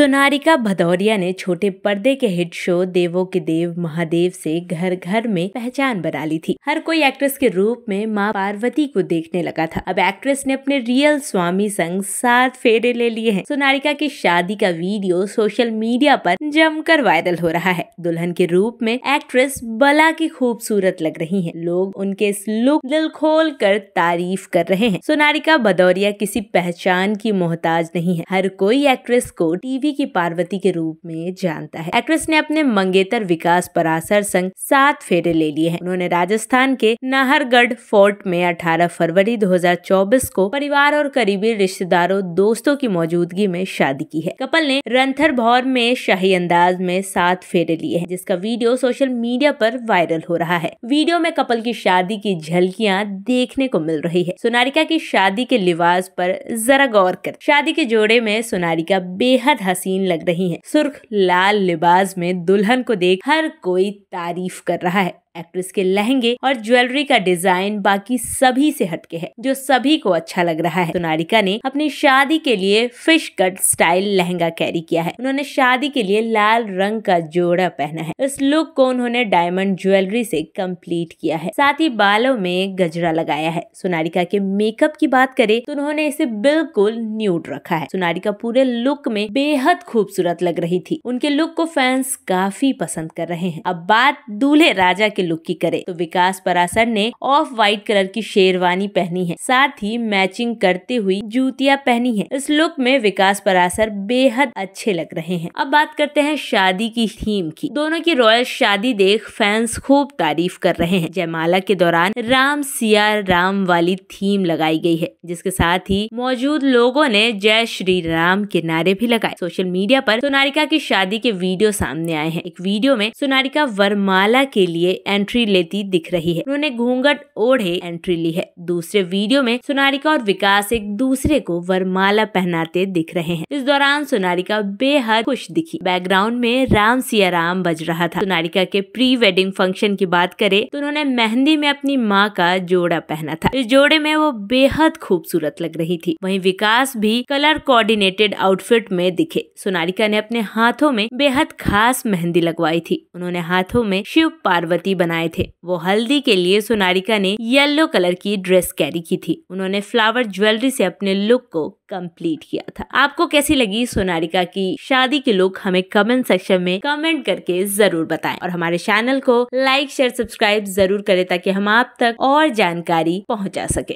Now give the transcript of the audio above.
सोनारिका भदौरिया ने छोटे पर्दे के हिट शो देवों के देव महादेव से घर घर में पहचान बना ली थी हर कोई एक्ट्रेस के रूप में माँ पार्वती को देखने लगा था अब एक्ट्रेस ने अपने रियल स्वामी संग सात फेरे ले लिए हैं सोनारिका की शादी का वीडियो सोशल मीडिया पर जमकर वायरल हो रहा है दुल्हन के रूप में एक्ट्रेस बला की खूबसूरत लग रही है लोग उनके इस लुक दिल खोल कर तारीफ कर रहे हैं सोनारिका भदौरिया किसी पहचान की मोहताज नहीं है हर कोई एक्ट्रेस को टीवी ही की पार्वती के रूप में जानता है एक्ट्रेस ने अपने मंगेतर विकास परासर संग सात फेरे ले लिए हैं उन्होंने राजस्थान के नाहरगढ़ फोर्ट में 18 फरवरी 2024 को परिवार और करीबी रिश्तेदारों दोस्तों की मौजूदगी में शादी की है कपल ने रंथर भौर में शाही अंदाज में सात फेरे लिए हैं जिसका वीडियो सोशल मीडिया पर वायरल हो रहा है वीडियो में कपल की शादी की झलकियां देखने को मिल रही है सोनारिका की शादी के लिबास पर जरा गौर कर शादी के जोड़े में सोनारिका बेहद हस हसीन लग रही हैं सुर्ख लाल लिबास में दुल्हन को देख हर कोई तारीफ कर रहा है एक्ट्रेस के लहंगे और ज्वेलरी का डिजाइन बाकी सभी से हटके है जो सभी को अच्छा लग रहा है सोनारिका तो ने अपनी शादी के लिए fish cut style lehenga carry किया है उन्होंने शादी के लिए लाल रंग का जोड़ा पहना है इस लुक को उन्होंने डायमंड ज्वेलरी से कंप्लीट किया है साथ ही बालों में गजरा लगाया है सोनारिका के मेकअप की बात करे तो उन्होंने इसे बिल्कुल न्यूट रखा है सोनारिका पूरे लुक में बेहद खूबसूरत लग रही थी उनके लुक को फैंस काफी पसंद कर रहे हैं अब बात दूल्हे राजा के के लुक की करे तो विकास परासर ने ऑफ व्हाइट कलर की शेरवानी पहनी है साथ ही मैचिंग करते हुई जूतियाँ पहनी है इस लुक में विकास परासर बेहद अच्छे लग रहे हैं अब बात करते हैं शादी की थीम की दोनों की रॉयल शादी देख फैंस खूब तारीफ कर रहे हैं जयमाला के दौरान राम सिया राम वाली थीम लगाई गई है जिसके साथ ही मौजूद लोगों ने जय श्री राम के नारे भी लगाए सोशल मीडिया पर सोनारिका की शादी के वीडियो सामने आए हैं एक वीडियो में सोनारिका वरमाला के लिए एंट्री लेती दिख रही है उन्होंने घूंघट ओढ़े एंट्री ली है दूसरे वीडियो में सोनारिका और विकास एक दूसरे को वरमाला पहनाते दिख रहे हैं इस दौरान सोनारिका बेहद खुश दिखी बैकग्राउंड में राम राम बज रहा था सोनारिका के प्री वेडिंग फंक्शन की बात करें तो उन्होंने मेहंदी में अपनी माँ का जोड़ा पहना था इस जोड़े में वो बेहद खूबसूरत लग रही थी वहीं विकास भी कलर कोऑर्डिनेटेड आउटफिट में दिखे सोनारिका ने अपने हाथों में बेहद खास मेहंदी लगवाई थी उन्होंने हाथों में शिव पार्वती बनाए थे वो हल्दी के लिए सोनारिका ने येलो कलर की ड्रेस कैरी की थी उन्होंने फ्लावर ज्वेलरी से अपने लुक को कंप्लीट किया था आपको कैसी लगी सोनारिका की शादी के लुक हमें कमेंट सेक्शन में कमेंट करके जरूर बताएं और हमारे चैनल को लाइक शेयर सब्सक्राइब जरूर करें ताकि हम आप तक और जानकारी पहुंचा सके